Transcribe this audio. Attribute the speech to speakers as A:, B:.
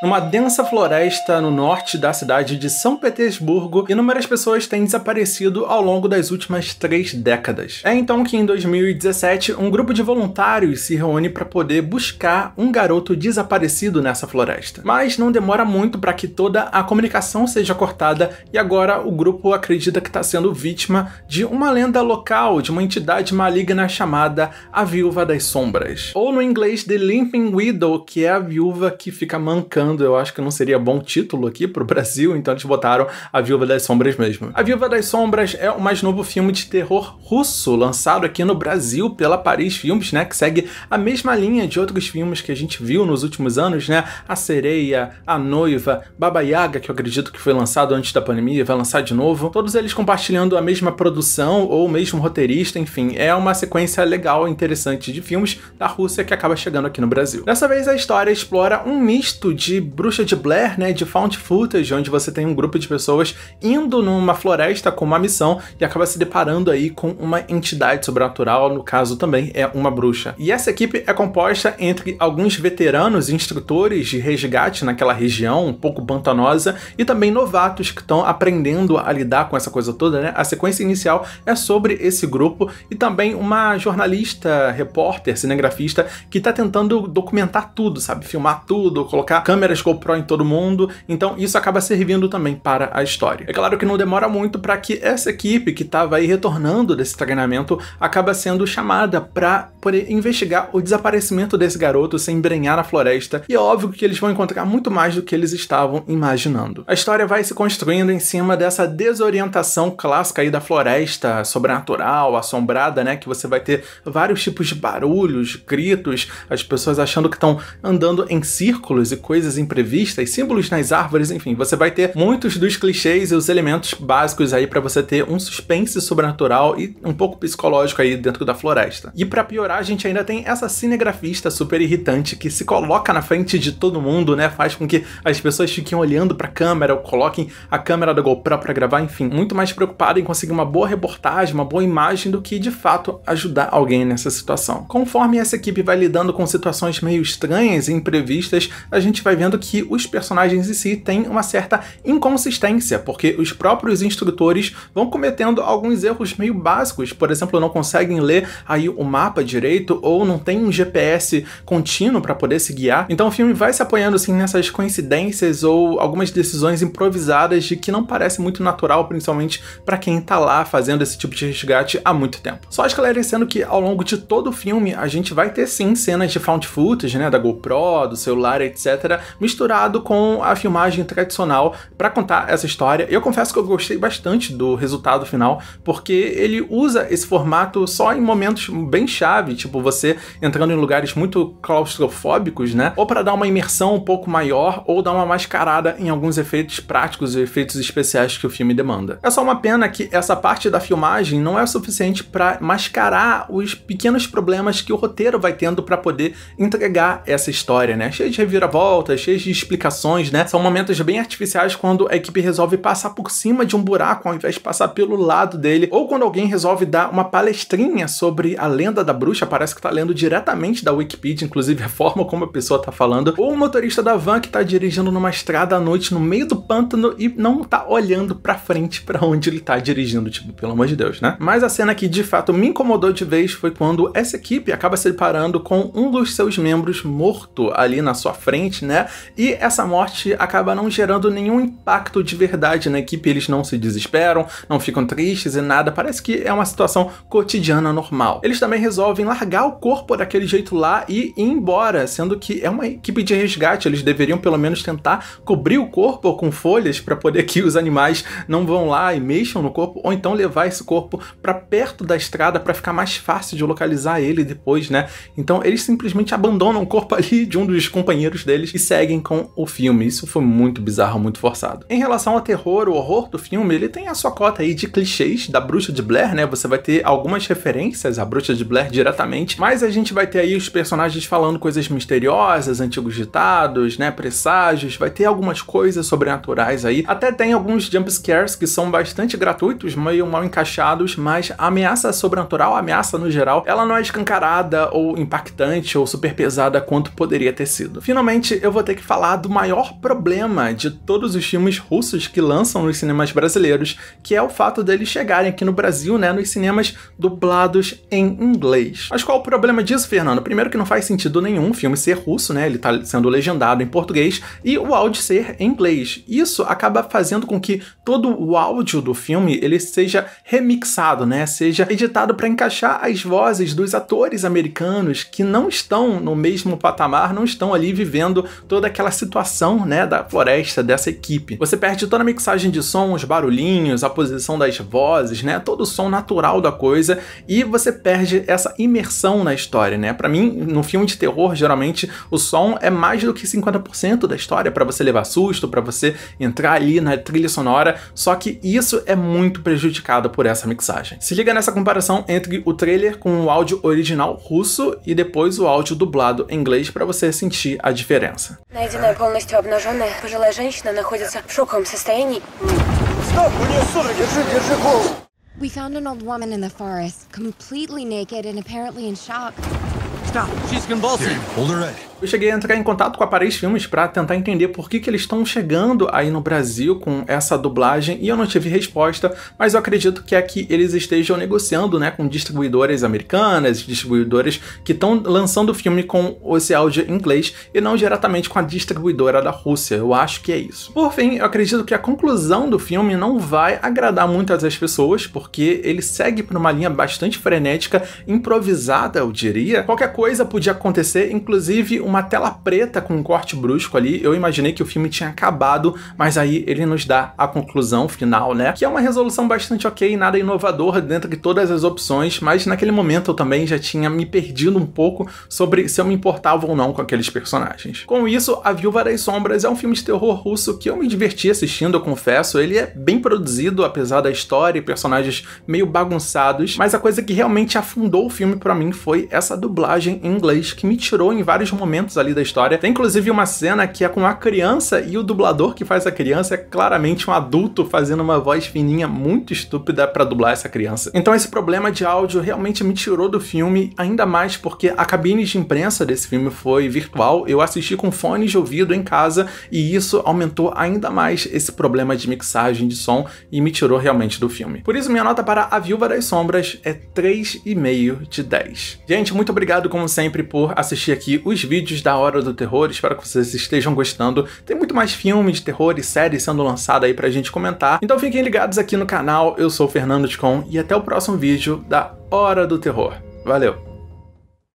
A: numa densa floresta no norte da cidade de São Petersburgo, inúmeras pessoas têm desaparecido ao longo das últimas três décadas. É então que em 2017 um grupo de voluntários se reúne para poder buscar um garoto desaparecido nessa floresta. Mas não demora muito para que toda a comunicação seja cortada e agora o grupo acredita que está sendo vítima de uma lenda local de uma entidade maligna chamada a Viúva das Sombras, ou no inglês The Limping Widow, que é a viúva que fica mancando eu acho que não seria bom título aqui pro Brasil, então eles botaram A Viúva das Sombras mesmo. A Viúva das Sombras é o mais novo filme de terror russo, lançado aqui no Brasil pela Paris Filmes, né, que segue a mesma linha de outros filmes que a gente viu nos últimos anos, né, A Sereia, A Noiva, Baba Yaga, que eu acredito que foi lançado antes da pandemia, vai lançar de novo, todos eles compartilhando a mesma produção ou o mesmo roteirista, enfim, é uma sequência legal, interessante de filmes da Rússia que acaba chegando aqui no Brasil. Dessa vez a história explora um misto de de Bruxa de Blair, né, de found footage, onde você tem um grupo de pessoas indo numa floresta com uma missão e acaba se deparando aí com uma entidade sobrenatural, no caso também é uma bruxa. E essa equipe é composta entre alguns veteranos instrutores de resgate naquela região um pouco pantanosa e também novatos que estão aprendendo a lidar com essa coisa toda, né? A sequência inicial é sobre esse grupo e também uma jornalista, repórter, cinegrafista que está tentando documentar tudo, sabe? Filmar tudo, colocar câmera câmeras GoPro em todo mundo, então isso acaba servindo também para a história. É claro que não demora muito para que essa equipe que estava aí retornando desse treinamento acaba sendo chamada para poder investigar o desaparecimento desse garoto, sem embrenhar na floresta, e é óbvio que eles vão encontrar muito mais do que eles estavam imaginando. A história vai se construindo em cima dessa desorientação clássica aí da floresta sobrenatural, assombrada, né, que você vai ter vários tipos de barulhos, gritos, as pessoas achando que estão andando em círculos e coisas imprevistas, símbolos nas árvores, enfim, você vai ter muitos dos clichês e os elementos básicos aí para você ter um suspense sobrenatural e um pouco psicológico aí dentro da floresta. E para piorar, a gente ainda tem essa cinegrafista super irritante que se coloca na frente de todo mundo, né? Faz com que as pessoas fiquem olhando para a câmera ou coloquem a câmera da GoPro para gravar, enfim, muito mais preocupada em conseguir uma boa reportagem, uma boa imagem do que de fato ajudar alguém nessa situação. Conforme essa equipe vai lidando com situações meio estranhas e imprevistas, a gente vai vendo que os personagens em si têm uma certa inconsistência, porque os próprios instrutores vão cometendo alguns erros meio básicos, por exemplo, não conseguem ler aí o mapa direito ou não tem um GPS contínuo para poder se guiar. Então o filme vai se apoiando assim nessas coincidências ou algumas decisões improvisadas de que não parece muito natural, principalmente para quem tá lá fazendo esse tipo de resgate há muito tempo. Só esclarecendo que ao longo de todo o filme a gente vai ter sim cenas de found footage, né, da GoPro, do celular, etc, misturado com a filmagem tradicional para contar essa história. Eu confesso que eu gostei bastante do resultado final, porque ele usa esse formato só em momentos bem chave, tipo você entrando em lugares muito claustrofóbicos, né? Ou para dar uma imersão um pouco maior, ou dar uma mascarada em alguns efeitos práticos e efeitos especiais que o filme demanda. É só uma pena que essa parte da filmagem não é o suficiente para mascarar os pequenos problemas que o roteiro vai tendo para poder entregar essa história, né? Cheio de reviravoltas cheias de explicações, né? São momentos bem artificiais quando a equipe resolve passar por cima de um buraco ao invés de passar pelo lado dele, ou quando alguém resolve dar uma palestrinha sobre a lenda da bruxa, parece que tá lendo diretamente da Wikipedia, inclusive a forma como a pessoa tá falando, ou um motorista da van que tá dirigindo numa estrada à noite no meio do pântano e não tá olhando pra frente para onde ele tá dirigindo, tipo, pelo amor de Deus, né? Mas a cena que de fato me incomodou de vez foi quando essa equipe acaba se deparando com um dos seus membros morto ali na sua frente, né? E essa morte acaba não gerando nenhum impacto de verdade na equipe, eles não se desesperam, não ficam tristes e nada, parece que é uma situação cotidiana normal. Eles também resolvem largar o corpo daquele jeito lá e ir embora, sendo que é uma equipe de resgate, eles deveriam pelo menos tentar cobrir o corpo com folhas para poder que os animais não vão lá e mexam no corpo, ou então levar esse corpo para perto da estrada para ficar mais fácil de localizar ele depois, né? Então eles simplesmente abandonam o corpo ali de um dos companheiros deles e seguem seguem com o filme. Isso foi muito bizarro, muito forçado. Em relação ao terror, o horror do filme, ele tem a sua cota aí de clichês da Bruxa de Blair, né? Você vai ter algumas referências à Bruxa de Blair diretamente, mas a gente vai ter aí os personagens falando coisas misteriosas, antigos ditados, né? Presságios, vai ter algumas coisas sobrenaturais aí. Até tem alguns jump scares que são bastante gratuitos, meio mal encaixados, mas a ameaça sobrenatural, a ameaça no geral, ela não é escancarada ou impactante ou super pesada quanto poderia ter sido. Finalmente, eu vou ter que falar do maior problema de todos os filmes russos que lançam nos cinemas brasileiros, que é o fato deles chegarem aqui no Brasil, né, nos cinemas dublados em inglês. Mas qual o problema disso, Fernando? Primeiro que não faz sentido nenhum o filme ser russo, né, ele tá sendo legendado em português, e o áudio ser em inglês. Isso acaba fazendo com que todo o áudio do filme ele seja remixado, né, seja editado para encaixar as vozes dos atores americanos que não estão no mesmo patamar, não estão ali vivendo toda toda aquela situação, né, da floresta, dessa equipe. Você perde toda a mixagem de som, os barulhinhos, a posição das vozes, né, todo o som natural da coisa e você perde essa imersão na história, né? Para mim, no filme de terror, geralmente o som é mais do que 50% da história para você levar susto, para você entrar ali na trilha sonora, só que isso é muito prejudicado por essa mixagem. Se liga nessa comparação entre o trailer com o áudio original russo e depois o áudio dublado em inglês para você sentir a diferença. Найденная полностью обнаженная пожилая женщина находится в шоковом состоянии. Стоп, у нее судороги, держи, держи голову. We found an old woman in the forest, completely naked and apparently in shock. Stop, she's convulsing. Here, hold her right. Eu cheguei a entrar em contato com a Paris Filmes para tentar entender por que, que eles estão chegando aí no Brasil com essa dublagem e eu não tive resposta, mas eu acredito que é que eles estejam negociando né, com distribuidoras americanas, distribuidoras que estão lançando o filme com esse áudio em inglês e não diretamente com a distribuidora da Rússia. Eu acho que é isso. Por fim, eu acredito que a conclusão do filme não vai agradar muitas as pessoas, porque ele segue por uma linha bastante frenética, improvisada, eu diria. Qualquer coisa podia acontecer, inclusive uma tela preta com um corte brusco ali, eu imaginei que o filme tinha acabado, mas aí ele nos dá a conclusão final, né? Que é uma resolução bastante ok, nada inovador dentro de todas as opções, mas naquele momento eu também já tinha me perdido um pouco sobre se eu me importava ou não com aqueles personagens. Com isso, A Viúva das Sombras é um filme de terror russo que eu me diverti assistindo, eu confesso. Ele é bem produzido, apesar da história e personagens meio bagunçados, mas a coisa que realmente afundou o filme para mim foi essa dublagem em inglês que me tirou em vários momentos momentos ali da história. Tem inclusive uma cena que é com a criança e o dublador que faz a criança é claramente um adulto fazendo uma voz fininha muito estúpida para dublar essa criança. Então esse problema de áudio realmente me tirou do filme, ainda mais porque a cabine de imprensa desse filme foi virtual. Eu assisti com fones de ouvido em casa e isso aumentou ainda mais esse problema de mixagem de som e me tirou realmente do filme. Por isso minha nota para A Viúva das Sombras é 3,5 de 10. Gente, muito obrigado como sempre por assistir aqui os vídeos vídeos da Hora do Terror, espero que vocês estejam gostando. Tem muito mais filmes, terror e séries sendo lançada aí pra gente comentar. Então fiquem ligados aqui no canal, eu sou o Fernando Ticon e até o próximo vídeo da Hora do Terror. Valeu!